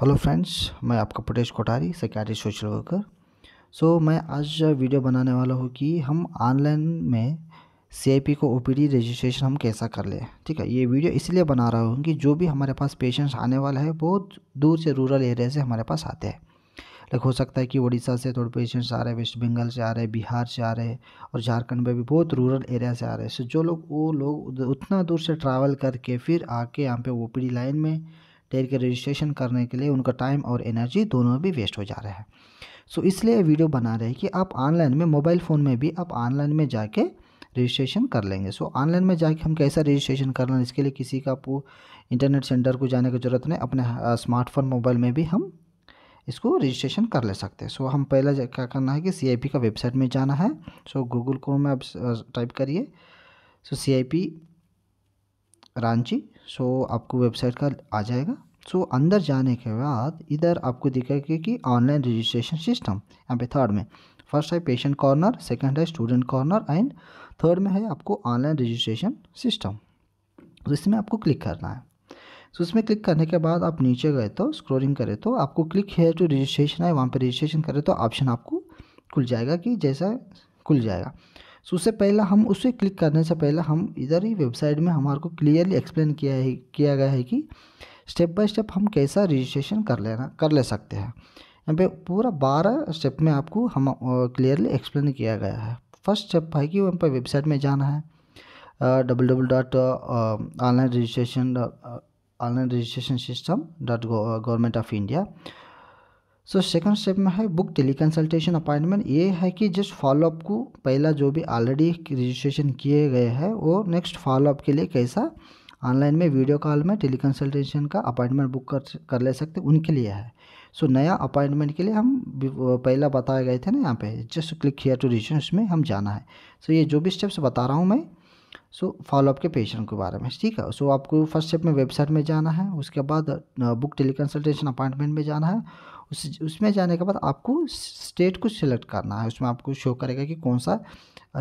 Hello friends मैं आपका Pradesh Kothari secretary social worker so so, मैं आज वीडियो बनाने वाला हूँ कि हम ऑनलाइन में सी को ओ रजिस्ट्रेशन हम कैसा कर लें ठीक है ये वीडियो इसलिए बना रहा हूँ कि जो भी हमारे पास पेशेंट्स आने वाला है बहुत दूर से रूरल एरिया से हमारे पास आते हैं लाइक हो सकता है कि उड़ीसा से थोड़े पेशेंट्स आ रहे हैं वेस्ट बंगाल से आ रहे हैं बिहार से आ रहे हैं और झारखंड में भी बहुत रूरल एरिया से आ रहे हैं सो so, जो लोग वो लोग उतना दूर से ट्रैवल करके फिर आके यहाँ पे ओ लाइन में देर के रजिस्ट्रेशन करने के लिए उनका टाइम और एनर्जी दोनों भी वेस्ट हो जा रहा है सो इसलिए वीडियो बना रहे हैं कि आप ऑनलाइन में मोबाइल फ़ोन में भी आप ऑनलाइन में जाके रजिस्ट्रेशन कर लेंगे सो ऑनलाइन में जाके हम कैसा रजिस्ट्रेशन कर लें इसके लिए किसी का आपको इंटरनेट सेंटर को जाने की ज़रूरत नहीं अपने स्मार्टफोन मोबाइल में भी हम इसको रजिस्ट्रेशन कर ले सकते हैं सो हम पहला क्या करना है कि सी का वेबसाइट में जाना है सो गूगल क्रोम में आप टाइप करिए सो सी रांची सो आपको वेबसाइट का आ जाएगा सो so, अंदर जाने के बाद इधर आपको दिखेगा कि ऑनलाइन रजिस्ट्रेशन सिस्टम यहाँ पे थर्ड में फर्स्ट है पेशेंट कॉर्नर सेकंड है स्टूडेंट कॉर्नर एंड थर्ड में है आपको ऑनलाइन रजिस्ट्रेशन सिस्टम तो इसमें आपको क्लिक करना है सो तो so, इसमें क्लिक करने के बाद आप नीचे गए तो स्क्रोलिंग करें तो आपको क्लिक हेयर टू रजिस्ट्रेशन है वहाँ पर रजिस्ट्रेशन करें तो ऑप्शन आपको खुल जाएगा कि जैसा खुल जाएगा सो तो so, उससे पहले हम उसे क्लिक करने से पहले हम इधर ही वेबसाइट में हमारे को क्लियरली एक्सप्लेन किया है किया गया है कि स्टेप बाय स्टेप हम कैसा रजिस्ट्रेशन कर लेना कर ले सकते हैं यहाँ पे पूरा बारह स्टेप में आपको हम क्लियरली एक्सप्लेन किया गया है फर्स्ट स्टेप है कि वहाँ पर वेबसाइट में जाना है W W dot online registration online registration system dot government of India so second step में है बुक टेली कंसल्टेशन अपॉइंटमेंट ये है कि जस्ट फॉलोअप को पहला जो भी ऑलरेडी रजिस्ट्रेशन किए गए हैं वो नेक्स्ट फॉलोअप के लिए कैसा ऑनलाइन में वीडियो कॉल में टेली कंसल्टेशन का अपॉइंटमेंट बुक कर कर ले सकते उनके लिए है सो so, नया अपॉइंटमेंट के लिए हम पहला बताए गए थे ना यहाँ पे just click here to region उसमें हम जाना है सो so, ये जो भी स्टेप्स बता रहा हूँ मैं सो फॉलोअप के पेशेंट के बारे में ठीक है सो so, आपको फर्स्ट स्टेप में वेबसाइट में जाना है उसके बाद बुक टेली कंसल्टेशन अपॉइंटमेंट में जाना है उस उसमें जाने के बाद आपको स्टेट को सिलेक्ट करना है उसमें आपको शो करेगा कि कौन सा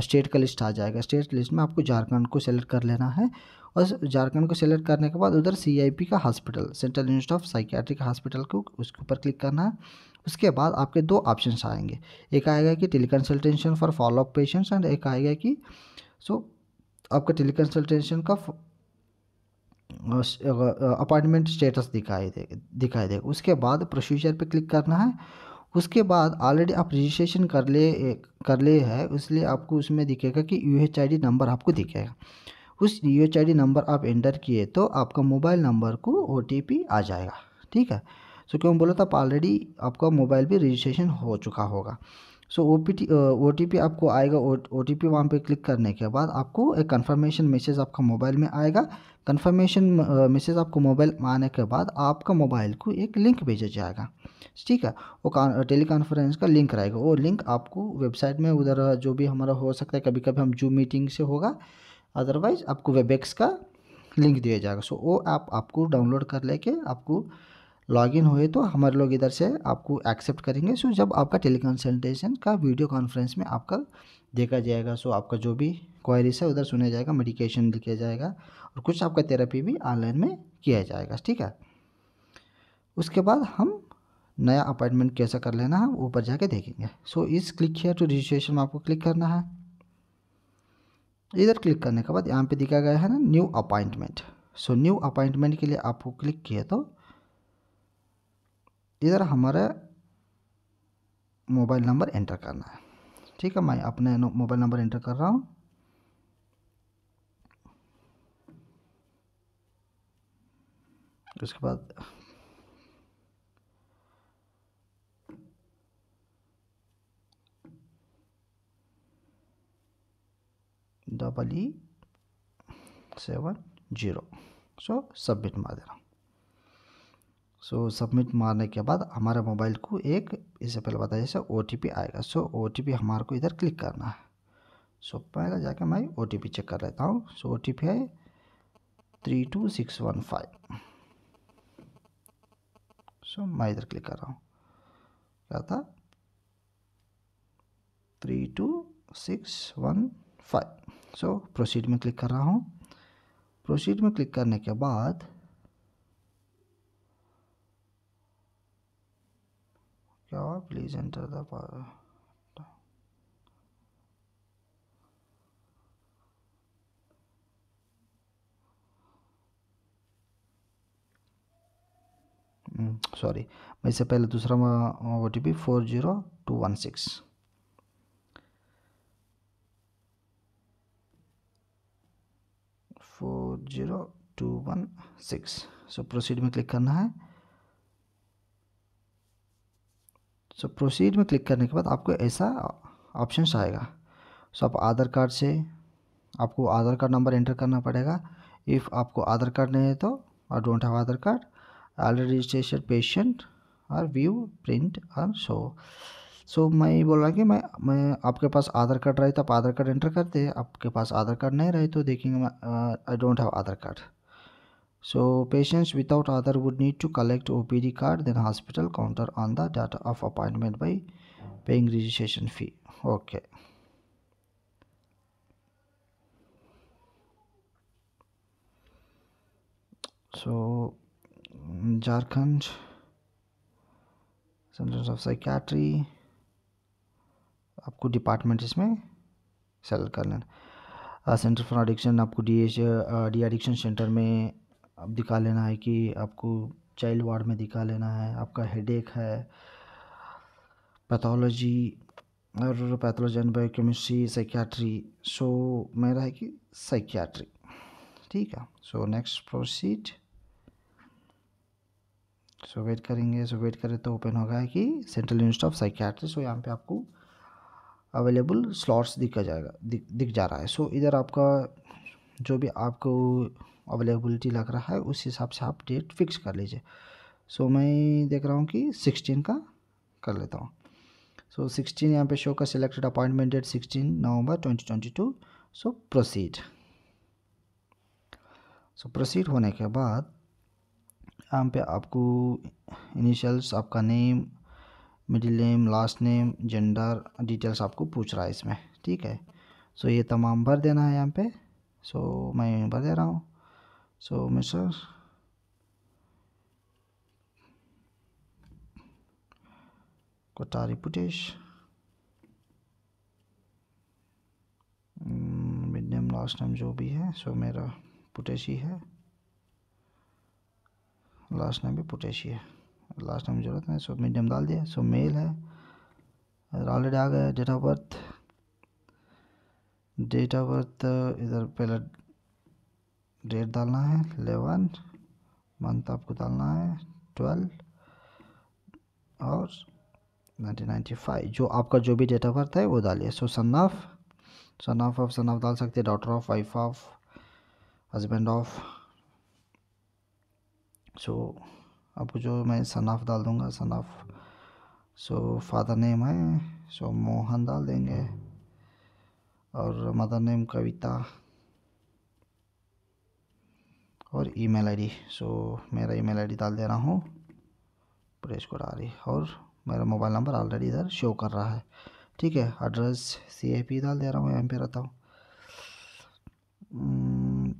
स्टेट का लिस्ट आ जाएगा स्टेट लिस्ट में आपको झारखंड को सेलेक्ट कर लेना है और झारखंड को सेलेक्ट करने के बाद उधर सी का hospital central institute of psychiatric hospital को उसके ऊपर क्लिक करना है उसके बाद आपके दो ऑप्शन आएंगे एक आएगा कि tele consultation for follow up patients and एक आएगा कि सो आपका टेली कंसल्टेशन का अपॉइंटमेंट स्टेटस दिखाई दे दिखाई देगा उसके बाद प्रोसीजर पे क्लिक करना है उसके बाद ऑलरेडी आप रजिस्ट्रेशन कर ले कर ले है इसलिए आपको उसमें दिखेगा कि U H I D number आपको दिखेगा उस U H I D number आप एंटर किए तो आपका मोबाइल नंबर को ओ टी पी आ जाएगा ठीक है सो तो क्यों बोला था आप ऑलरेडी आपका मोबाइल भी रजिस्ट्रेशन हो चुका होगा so O P T O T P आपको आएगा ओ टी पी वहाँ पर क्लिक करने के बाद आपको एक कन्फर्मेशन मैसेज आपका मोबाइल में आएगा कन्फर्मेशन मैसेज uh, आपको मोबाइल में आने के बाद आपका मोबाइल को एक लिंक भेजा जाएगा ठीक है वो टेली कॉन्फ्रेंस का लिंक रहेगा वो लिंक आपको वेबसाइट में उधर uh, जो भी हमारा हो सकता है कभी कभी हम जूम मीटिंग से होगा अदरवाइज आपको वेबेक्स का लिंक दिया जाएगा सो वो ऐप आप, आपको डाउनलोड कर लेके आपको लॉगिन हुए तो हमारे लोग इधर से आपको एक्सेप्ट करेंगे सो जब आपका टेलीकन्सल्टेशन का वीडियो कॉन्फ्रेंस में आपका देखा जाएगा सो आपका जो भी क्वायरीज है उधर सुना जाएगा मेडिकेशन लिखा जाएगा और कुछ आपका थेरेपी भी ऑनलाइन में किया जाएगा ठीक है उसके बाद हम नया अपॉइंटमेंट कैसा कर लेना है ऊपर जाके देखेंगे सो so, इस क्लिक हेयर टू रजिस्ट्रेशन में आपको क्लिक करना है इधर क्लिक करने के बाद यहाँ पे दिखा गया है ना new appointment so new appointment के लिए आपको क्लिक किया तो इधर हमारा मोबाइल नंबर एंटर करना है ठीक है मैं अपने मोबाइल नंबर एंटर कर रहा हूँ उसके बाद double E seven zero so submit मार दे रहा हूँ सो सबमिट मारने के बाद हमारे मोबाइल को एक इससे पहले बताया जैसे ओ आएगा सो ओ हमारे को इधर क्लिक करना है सो पहले जाके मैं ओ चेक कर लेता हूँ सो ओ है three two six one five so मैं इधर क्लिक कर रहा हूँ क्या था three two six one five so proceed में क्लिक कर रहा हूँ प्रोसीड में क्लिक करने के बाद Here, please enter the power. Sorry hmm, मैं इससे पहले दूसरा O T four zero two one six four zero two one six so proceed में क्लिक करना है सो प्रोसीड में क्लिक करने के बाद आपको ऐसा ऑप्शन आएगा सो आप आधार कार्ड से आपको आधार कार्ड नंबर एंटर करना पड़ेगा इफ़ आपको आधार कार्ड नहीं है तो I don't have Aadhaar card already registration patient और व्यू प्रिंट और शो सो मैं बोल रहा कि मैं मैं आपके पास आधार कार्ड रहे तो आप आधार कार्ड एंटर करते आपके पास आधार कार्ड नहीं रहे तो देखेंगे I don't have Aadhaar card So patients without other would need to collect OPD card then hospital counter on the data of appointment by paying registration fee. Okay. So Jharkhand Centers of Psychiatry आपको department इसमें select कर लेना centre for addiction आपको D D addiction centre में अब दिखा लेना है कि आपको चाइल्ड वार्ड में दिखा लेना है आपका हेडेक है पैथोलॉजी और pathology and biochemistry psychiatry so मेरा है कि साइकियाट्री ठीक है so next proceed so wait करेंगे सो वेट करें तो ओपन होगा कि central university of psychiatry so यहाँ पे आपको अवेलेबल स्लॉट्स दिखा जाएगा दिख दिख जा रहा है सो so, इधर आपका जो भी आपको अवेलेबिलिटी लग रहा है उस हिसाब से आप डेट फिक्स कर लीजिए सो so, मैं देख रहा हूँ कि सिक्सटीन का कर लेता हूँ सो सिक्सटीन यहाँ पे शो का selected appointment date sixteen November twenty twenty two so proceed so proceed होने के बाद यहाँ पे आपको इनिशियल्स आपका name middle name last name gender details आपको पूछ रहा है इसमें ठीक है सो so, ये तमाम भर देना है यहाँ पे सो so, मैं भर दे रहा हूँ so measure Kotari Putesh mid name last name जो भी है सो मेरा पुटेश ही है लास्ट नेम भी पुटेश ही है लास्ट नेम जरूरत नहीं सो मिड नेम डाल दिया सो मेल है ऑलरेडी आ गया date of birth date of birth इधर पहले डेट डालना है एलेवन मंथ आपको डालना है ट्वेल्व और नाइनटीन नाइन्टी फाइव जो आपका जो भी डेट ऑफ बर्थ है वो डालिए so son of son of of son of डाल सकते हैं daughter of wife of husband of so आपको जो मैं सन ऑफ डाल दूंगा son of so father name है सो मोहन डाल देंगे और मदर नेम कविता और ईमेल आईडी सो मेरा ईमेल आईडी डाल दे रहा हूँ प्रेस कोड आ रही और मेरा मोबाइल नंबर ऑलरेडी इधर शो कर रहा है ठीक है एड्रेस सी ए पी डाल दे रहा हूँ यहाँ पे रहता हूँ hmm,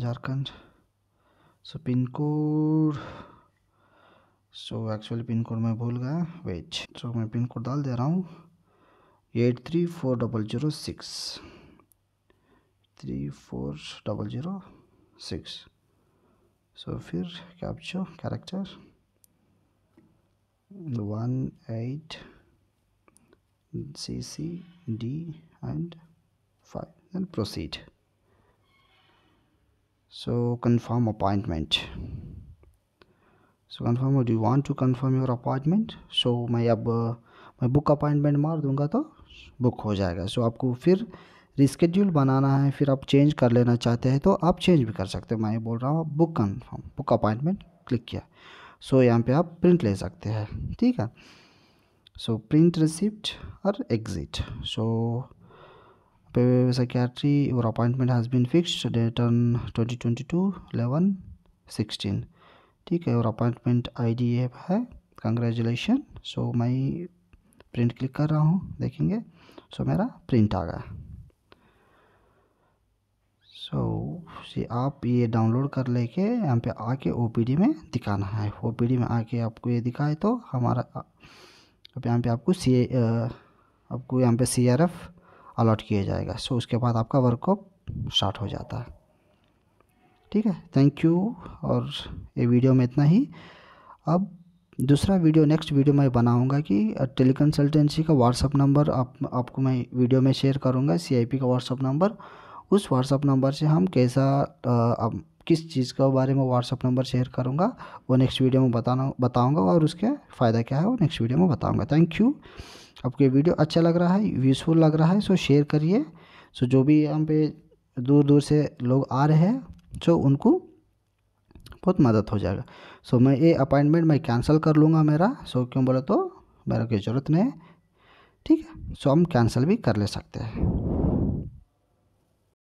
Jharkhand so pin code so actually pin code मैं भूल गया वेट सो मैं पिन कोड डाल दे रहा हूँ eight three four double zero six three four double zero six so fear capture character one eight C C D and five then proceed so confirm appointment so confirm do you want to confirm your appointment so my अब uh, मैं book appointment मार dunga to. Book हो जाएगा सो आपको फिर reschedule बनाना है फिर आप चेंज कर लेना चाहते हैं तो आप चेंज भी कर सकते हैं मैं ये बोल रहा हूँ book confirm book appointment click किया सो so, यहाँ पे आप प्रिंट ले सकते हैं ठीक है सो प्रिंट रिसिप्ट और एग्जिट सो सेक्रेटरी और appointment has been fix dated twenty twenty two eleven sixteen ठीक है और अपॉइंटमेंट आई डी है congratulation so my print click कर रहा हूँ देखेंगे सो so, मेरा प्रिंट आ गया सो so, से आप ये डाउनलोड कर लेके यहाँ पे आके ओ में दिखाना है ओ में आके आपको ये दिखाए तो हमारा अब यहाँ पे आपको सी आपको यहाँ पे सी आर एफ अलॉट किया जाएगा सो so, उसके बाद आपका वर्कअप स्टार्ट हो जाता है ठीक है थैंक यू और ये वीडियो में इतना ही अब दूसरा वीडियो नेक्स्ट वीडियो मैं बनाऊंगा कि टेली कंसल्टेंसी का व्हाट्सअप नंबर आप आपको मैं वीडियो में शेयर करूंगा सीआईपी का व्हाट्सअप नंबर उस व्हाट्सअप नंबर से हम कैसा आ, किस चीज़ के बारे में व्हाट्सअप नंबर शेयर करूंगा वो नेक्स्ट वीडियो में बताना बताऊँगा और उसके फ़ायदा क्या है वो नेक्स्ट वीडियो में बताऊँगा थैंक यू आपके वीडियो अच्छा लग रहा है यूज़फुल लग रहा है सो शेयर करिए सो जो भी यहाँ पे दूर दूर से लोग आ रहे हैं सो उनको बहुत मदद हो जाएगा सो मैं ये अपॉइंटमेंट मैं कैंसिल कर लूँगा मेरा सो क्यों बोले तो मेरा कोई ज़रूरत नहीं है ठीक है सो हम कैंसिल भी कर ले सकते हैं